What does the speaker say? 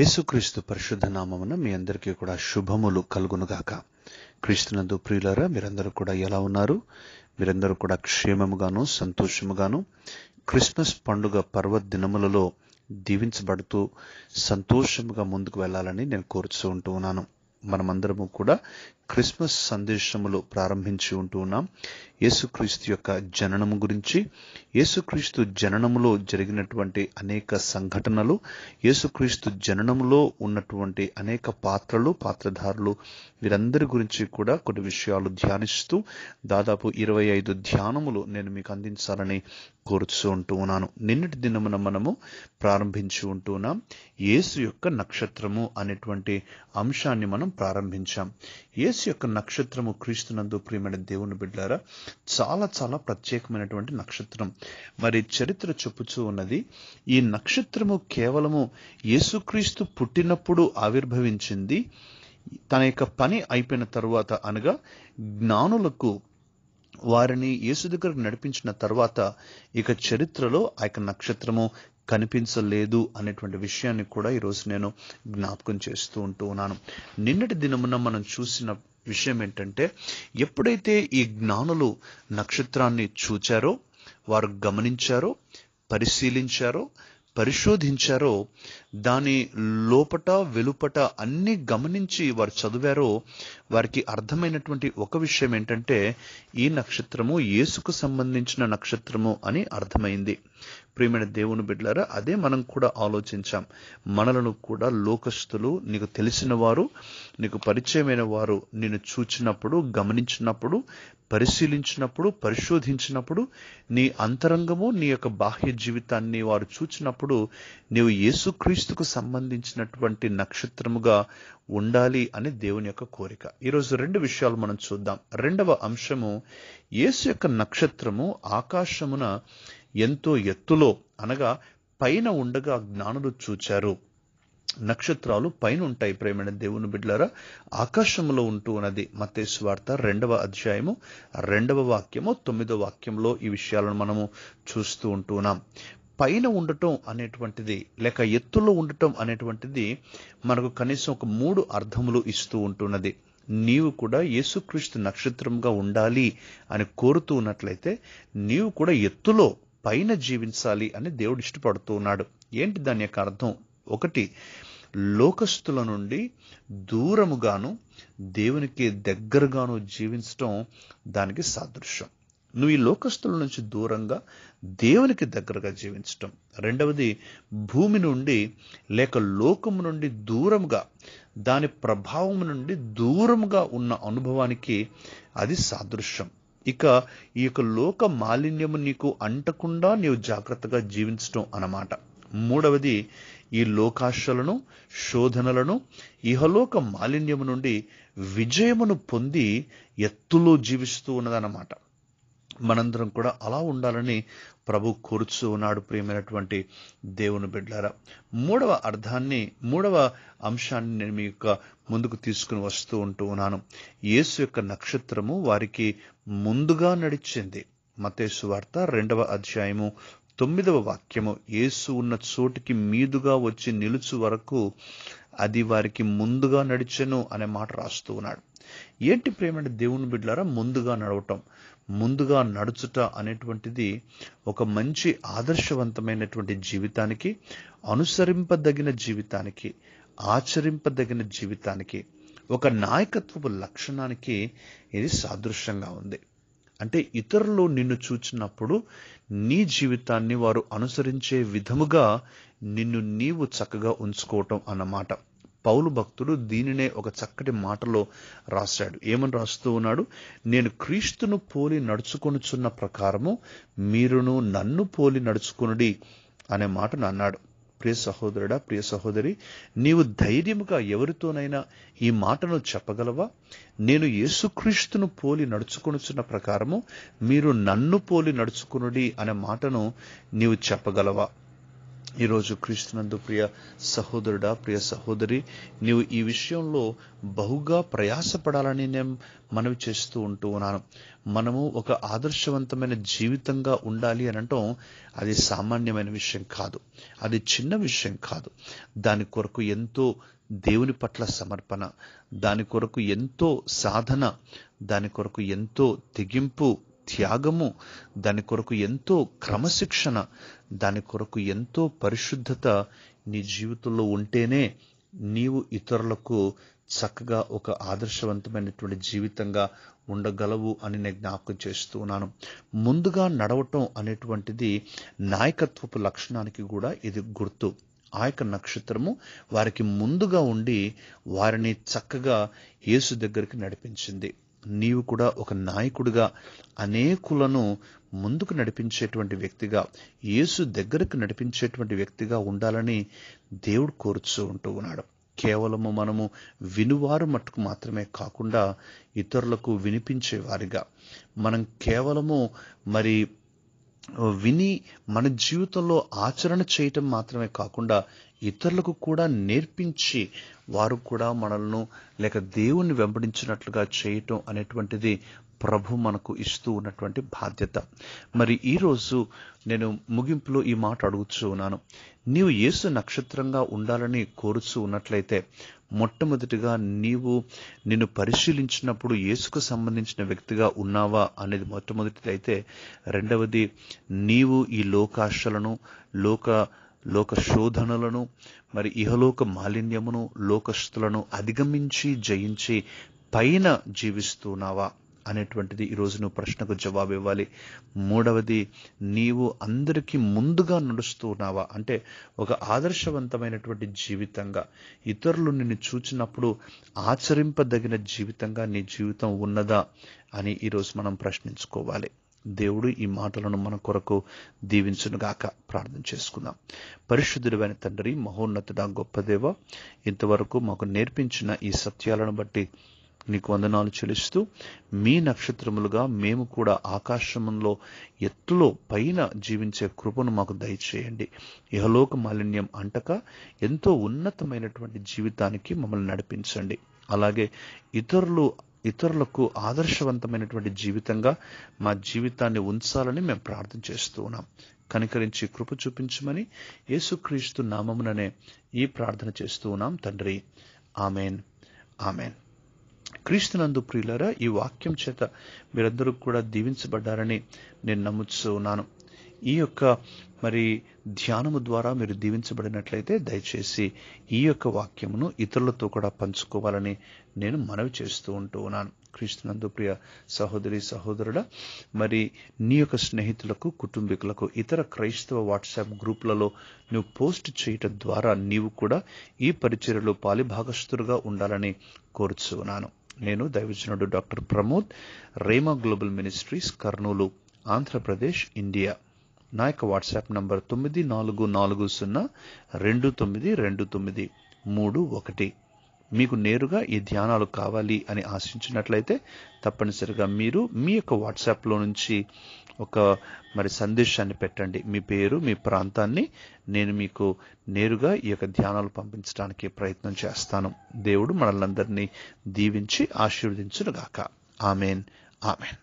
యేసుక్రీస్తు పరిశుద్ధ నామమున మీ అందరికీ కూడా శుభములు కలుగునుగాక క్రీస్తునందు ప్రియులరా మీరందరూ కూడా ఎలా ఉన్నారు మీరందరూ కూడా క్షేమముగాను సంతోషముగాను క్రిస్మస్ పండుగ పర్వదినములలో దీవించబడుతూ సంతోషముగా ముందుకు వెళ్ళాలని నేను కోరుతూ ఉంటూ ఉన్నాను మనమందరము కూడా క్రిస్మస్ సందేశములు ప్రారంభించి ఉంటూ ఉన్నాం యేసుక్రీస్తు యొక్క జననము గురించి యేసుక్రీస్తు జననములో జరిగినటువంటి అనేక సంఘటనలు యేసుక్రీస్తు జననములో ఉన్నటువంటి అనేక పాత్రలు పాత్రధారులు వీరందరి గురించి కూడా కొన్ని విషయాలు ధ్యానిస్తూ దాదాపు ఇరవై ఐదు ధ్యానములు నేను మీకు అందించాలని కోరుతూ ఉంటూ ఉన్నాను నిన్నటి దినమున మనము ప్రారంభించి ఉంటూ ఉన్నాం యేసు యొక్క నక్షత్రము అనేటువంటి అంశాన్ని మనం ప్రారంభించాం యేసు యొక్క నక్షత్రము క్రీస్తునందు ప్రియమైన దేవుని బిడ్డారా చాలా చాలా ప్రత్యేకమైనటువంటి నక్షత్రం మరి చరిత్ర చెప్పుచూ ఉన్నది ఈ నక్షత్రము కేవలము యేసుక్రీస్తు పుట్టినప్పుడు ఆవిర్భవించింది తన యొక్క పని అయిపోయిన తరువాత అనగా జ్ఞానులకు వారిని యేసు దగ్గరకు నడిపించిన తర్వాత ఇక చరిత్రలో ఆ యొక్క నక్షత్రము కనిపించలేదు అనేటువంటి విషయాన్ని కూడా ఈరోజు నేను జ్ఞాపకం చేస్తూ ఉంటూ ఉన్నాను నిన్నటి దినమున మనం చూసిన విషయం ఏంటంటే ఎప్పుడైతే ఈ జ్ఞానులు నక్షత్రాన్ని చూచారో వారు గమనించారో పరిశీలించారో పరిశోధించారో దాని లోపట వెలుపట అన్ని గమనించి వారు చదివారో వారికి అర్థమైనటువంటి ఒక విషయం ఏంటంటే ఈ నక్షత్రము ఏసుకు సంబంధించిన నక్షత్రము అని అర్థమైంది ప్రియమైన దేవుని బిడ్డలారా అదే మనం కూడా ఆలోచించాం మనలను కూడా లోకస్తులు నీకు తెలిసిన వారు నీకు పరిచయమైన వారు నిన్ను చూచినప్పుడు గమనించినప్పుడు పరిశీలించినప్పుడు పరిశోధించినప్పుడు నీ అంతరంగము నీ యొక్క బాహ్య జీవితాన్ని వారు చూచినప్పుడు నీవు యేసుక్రీస్తుకు సంబంధించినటువంటి నక్షత్రముగా ఉండాలి అని దేవుని యొక్క కోరిక ఈరోజు రెండు విషయాలు మనం చూద్దాం రెండవ అంశము యేసు యొక్క నక్షత్రము ఆకాశమున ఎంతో ఎత్తులో అనగా పైన ఉండగా జ్ఞానులు చూచారు నక్షత్రాలు పైన ఉంటాయి ప్రేమైన దేవుని బిడ్డలారా ఆకాశంలో ఉంటూ ఉన్నది మతేసు వార్త రెండవ అధ్యాయము రెండవ వాక్యము తొమ్మిదవ వాక్యంలో ఈ విషయాలను మనము చూస్తూ ఉంటున్నాం పైన ఉండటం అనేటువంటిది లేక ఎత్తులో ఉండటం అనేటువంటిది మనకు కనీసం ఒక మూడు అర్థములు ఇస్తూ ఉంటున్నది నీవు కూడా యేసుక్రీస్తు నక్షత్రంగా ఉండాలి అని కోరుతూ ఉన్నట్లయితే నీవు కూడా ఎత్తులో పైన జీవించాలి అని దేవుడు ఇష్టపడుతూ ఉన్నాడు ఏంటి దాని యొక్క అర్థం ఒకటి లోకస్తుల నుండి దూరముగాను దేవునికి దగ్గరగాను జీవించటం దానికి సాదృశ్యం నువ్వు ఈ లోకస్తుల నుంచి దూరంగా దేవునికి దగ్గరగా జీవించటం రెండవది భూమి నుండి లేక లోకము నుండి దూరంగా దాని ప్రభావం నుండి దూరంగా ఉన్న అనుభవానికి అది సాదృశ్యం ఇక ఈ యొక్క లోక మాలిన్యము నీకు అంటకుండా నీవు జాగ్రత్తగా జీవించటం అన్నమాట మూడవది ఈ లోకాశలను శోధనలను ఇహలోక మాలిన్యము నుండి విజయమును పొంది ఎత్తులో జీవిస్తూ ఉన్నదన్నమాట మనందరం కూడా అలా ఉండాలని ప్రభు కోరుచూ ఉన్నాడు ప్రియమైనటువంటి దేవుని బిడ్డారా మూడవ అర్థాన్ని మూడవ అంశాన్ని నేను మీ యొక్క ముందుకు తీసుకుని వస్తూ ఉంటూ ఉన్నాను యేసు యొక్క నక్షత్రము వారికి ముందుగా నడిచింది మతేసు వార్త రెండవ అధ్యాయము తొమ్మిదవ వాక్యము యేసు ఉన్న చోటికి మీదుగా వచ్చి నిలుచు వరకు అది వారికి ముందుగా నడిచెను అనే మాట రాస్తూ ఉన్నాడు ఏంటి ప్రేమంటే దేవుని బిడ్డారా ముందుగా నడవటం ముందుగా నడుచుట అనేటువంటిది ఒక మంచి ఆదర్శవంతమైనటువంటి జీవితానికి అనుసరింపదగిన జీవితానికి ఆచరింపదగిన జీవితానికి ఒక నాయకత్వపు లక్షణానికి ఇది సాదృశ్యంగా ఉంది అంటే ఇతరులు నిన్ను చూచినప్పుడు నీ జీవితాన్ని వారు అనుసరించే విధముగా నిన్ను నీవు చక్కగా ఉంచుకోవటం అన్నమాట పౌలు భక్తుడు దీనినే ఒక చక్కటి మాటలో రాశాడు ఏమని రాస్తూ ఉన్నాడు నేను క్రీస్తును పోలి నడుచుకొనుచున్న ప్రకారము మీరును నన్ను పోలి నడుచుకునుడి అనే మాటను అన్నాడు ప్రియ సహోదరుడా ప్రియ సహోదరి నీవు ధైర్యముగా ఎవరితోనైనా ఈ మాటను చెప్పగలవా నేను యేసుక్రీస్తును పోలి నడుచుకొనుచున్న ప్రకారము మీరు నన్ను పోలి నడుచుకునుడి అనే మాటను నీవు చెప్పగలవా ఈరోజు క్రీస్తునందు ప్రియ సహోదరుడా ప్రియ సహోదరి నీవు ఈ విషయంలో బహుగా ప్రయాసపడాలని నేను మనవి చేస్తూ ఉంటూ ఉన్నాను మనము ఒక ఆదర్శవంతమైన జీవితంగా ఉండాలి అనటం అది సామాన్యమైన విషయం కాదు అది చిన్న విషయం కాదు దాని కొరకు ఎంతో దేవుని పట్ల సమర్పణ దాని కొరకు ఎంతో సాధన దాని కొరకు ఎంతో తెగింపు త్యాగము దాని కొరకు ఎంతో క్రమశిక్షణ దాని కొరకు ఎంతో పరిశుద్ధత నీ జీవితంలో ఉంటేనే నీవు ఇతరులకు చక్కగా ఒక ఆదర్శవంతమైనటువంటి జీవితంగా ఉండగలవు అని నేను జ్ఞాపకం చేస్తూ ఉన్నాను ముందుగా నడవటం అనేటువంటిది నాయకత్వపు లక్షణానికి కూడా ఇది గుర్తు ఆ యొక్క నక్షత్రము వారికి ముందుగా ఉండి వారిని చక్కగా యేసు దగ్గరికి నడిపించింది నీవు కూడా ఒక నాయకుడిగా అనేకులను ముందుకు నడిపించేటువంటి వ్యక్తిగా యేసు దగ్గరకు నడిపించేటువంటి వ్యక్తిగా ఉండాలని దేవుడు కోరుచూ ఉంటూ ఉన్నాడు కేవలము మనము వినువారు మట్టుకు మాత్రమే కాకుండా ఇతరులకు వినిపించేవారిగా మనం కేవలము మరి విని మన జీవితంలో ఆచరణ చేయటం మాత్రమే కాకుండా ఇతరులకు కూడా నేర్పించి వారు కూడా మనల్ని లేక దేవుణ్ణి వెంబడించినట్లుగా చేయటం అనేటువంటిది ప్రభు మనకు ఇస్తూ ఉన్నటువంటి బాధ్యత మరి ఈరోజు నేను ముగింపులో ఈ మాట అడుగుతూ ఉన్నాను నీవు యేసు నక్షత్రంగా ఉండాలని కోరుచూ ఉన్నట్లయితే మొట్టమొదటిగా నీవు నిన్ను పరిశీలించినప్పుడు యేసుకు సంబంధించిన వ్యక్తిగా ఉన్నావా అనేది మొట్టమొదటిది అయితే రెండవది నీవు ఈ లోకాశలను లోక లోక శోధనలను మరి ఇహలోక మాలిన్యమును లోకస్తులను అధిగమించి జయించి పైన జీవిస్తున్నావా అనేటువంటిది ఈరోజు నువ్వు ప్రశ్నకు జవాబు ఇవ్వాలి మూడవది నీవు అందరికీ ముందుగా నడుస్తున్నావా అంటే ఒక ఆదర్శవంతమైనటువంటి జీవితంగా ఇతరులు నిన్ను చూచినప్పుడు ఆచరింపదగిన జీవితంగా నీ జీవితం ఉన్నదా అని ఈరోజు మనం ప్రశ్నించుకోవాలి దేవుడు ఈ మాటలను మన కొరకు దీవించునుగాక ప్రార్థన చేసుకుందాం పరిశుద్ధుడైన తండ్రి మహోన్నతుడ గొప్ప దేవ ఇంతవరకు మాకు నేర్పించిన ఈ సత్యాలను బట్టి నీకు వందనాలు చెల్లిస్తూ మీ నక్షత్రములుగా మేము కూడా ఆకాశంలో ఎత్తులో పైన జీవించే కృపను మాకు దయచేయండి ఇహలోక మాలిన్యం అంటక ఎంతో ఉన్నతమైనటువంటి జీవితానికి మమ్మల్ని నడిపించండి అలాగే ఇతరులు ఇతరులకు ఆదర్శవంతమైనటువంటి జీవితంగా మా జీవితాన్ని ఉంచాలని మేము ప్రార్థన చేస్తూ ఉన్నాం కనికరించి కృప చూపించమని యేసుక్రీస్తు నామముననే ఈ ప్రార్థన చేస్తూ ఉన్నాం తండ్రి ఆమెన్ ఆమెన్ క్రీస్తునందు ప్రియులరా ఈ వాక్యం చేత మీరందరూ కూడా దీవించబడ్డారని నేను నమ్ముతున్నాను ఈ యొక్క మరి ధ్యానము ద్వారా మీరు దీవించబడినట్లయితే దయచేసి ఈ యొక్క వాక్యమును ఇతరులతో కూడా పంచుకోవాలని నేను మనవి చేస్తూ ఉంటూ ఉన్నాను క్రీస్తునందు ప్రియ సహోదరి సహోదరుల మరి నీ యొక్క స్నేహితులకు కుటుంబీకులకు ఇతర క్రైస్తవ వాట్సాప్ గ్రూపులలో నువ్వు పోస్ట్ చేయటం ద్వారా నీవు కూడా ఈ పరిచర్యలో పాలిభాగస్థులుగా ఉండాలని కోరుచున్నాను నేను దైవజనుడు doctor Pramod Rema global ministries Kurnool Andhra Pradesh India నా యొక్క వాట్సాప్ నంబర్ తొమ్మిది నాలుగు నాలుగు సున్నా రెండు తొమ్మిది రెండు తొమ్మిది మూడు ఒకటి మీకు నేరుగా ఈ ధ్యానాలు కావాలి అని ఆశించినట్లయితే తప్పనిసరిగా మీరు మీ యొక్క వాట్సాప్లో నుంచి ఒక మరి సందేశాన్ని పెట్టండి మీ పేరు మీ ప్రాంతాన్ని నేను మీకు నేరుగా ఈ యొక్క ధ్యానాలు పంపించడానికి ప్రయత్నం చేస్తాను దేవుడు మనల్ందరినీ దీవించి ఆశీర్వదించునుగాక ఆమెన్ ఆమెన్